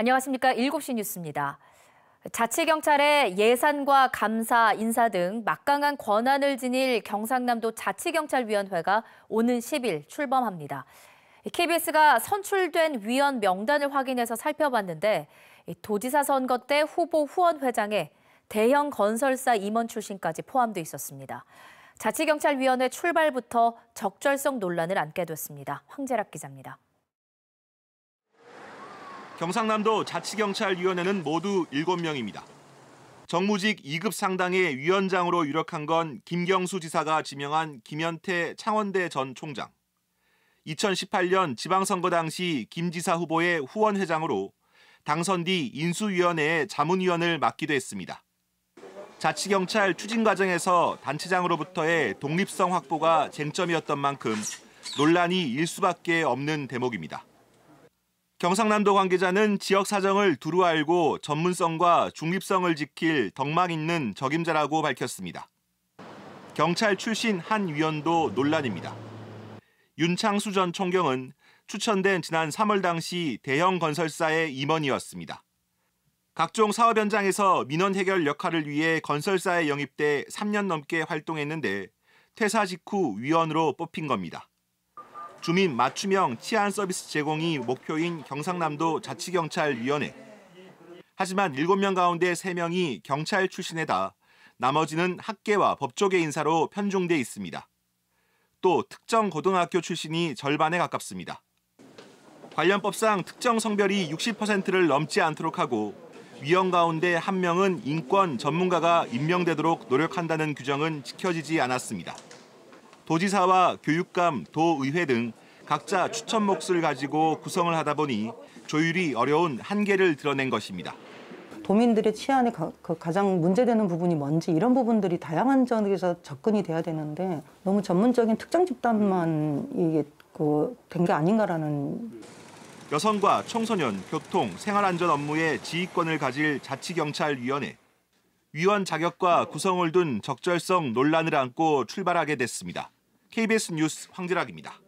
안녕하십니까. 7시 뉴스입니다. 자치경찰의 예산과 감사, 인사 등 막강한 권한을 지닐 경상남도 자치경찰위원회가 오는 10일 출범합니다. KBS가 선출된 위원 명단을 확인해서 살펴봤는데 도지사 선거 때 후보 후원 회장에 대형 건설사 임원 출신까지 포함돼 있었습니다. 자치경찰위원회 출발부터 적절성 논란을 안게 됐습니다. 황재락 기자입니다. 경상남도 자치경찰위원회는 모두 7명입니다. 정무직 2급 상당의 위원장으로 유력한 건 김경수 지사가 지명한 김현태 창원대 전 총장. 2018년 지방선거 당시 김 지사 후보의 후원회장으로 당선 뒤 인수위원회의 자문위원을 맡기도 했습니다. 자치경찰 추진 과정에서 단체장으로부터의 독립성 확보가 쟁점이었던 만큼 논란이 일 수밖에 없는 대목입니다. 경상남도 관계자는 지역 사정을 두루 알고 전문성과 중립성을 지킬 덕망 있는 적임자라고 밝혔습니다. 경찰 출신 한 위원도 논란입니다. 윤창수 전 총경은 추천된 지난 3월 당시 대형 건설사의 임원이었습니다. 각종 사업 현장에서 민원 해결 역할을 위해 건설사에 영입돼 3년 넘게 활동했는데 퇴사 직후 위원으로 뽑힌 겁니다. 주민 맞춤형 치안 서비스 제공이 목표인 경상남도 자치경찰위원회. 하지만 7명 가운데 3명이 경찰 출신에다 나머지는 학계와 법조계 인사로 편중돼 있습니다. 또 특정 고등학교 출신이 절반에 가깝습니다. 관련법상 특정 성별이 60%를 넘지 않도록 하고 위원 가운데 한 명은 인권 전문가가 임명되도록 노력한다는 규정은 지켜지지 않았습니다. 도지사와 교육감, 도의회 등 각자 추천 몫을 가지고 구성을 하다 보니 조율이 어려운 한계를 드러낸 것입니다. 도민들의 치안에 가, 그 장 문제되는 부분이 뭔지 이런 부분들이 다양한 점에서 접근이 돼야 되는데 너무 전문적인 특정 집단만 그된게 그 아닌가라는 여성과 청소년, 교통, 생활안전 업무의 지휘권을 가질 자치경찰위원회. 위원 자격과 구성을 둔 적절성 논란을 안고 출발하게 됐습니다. KBS 뉴스 황재락입니다.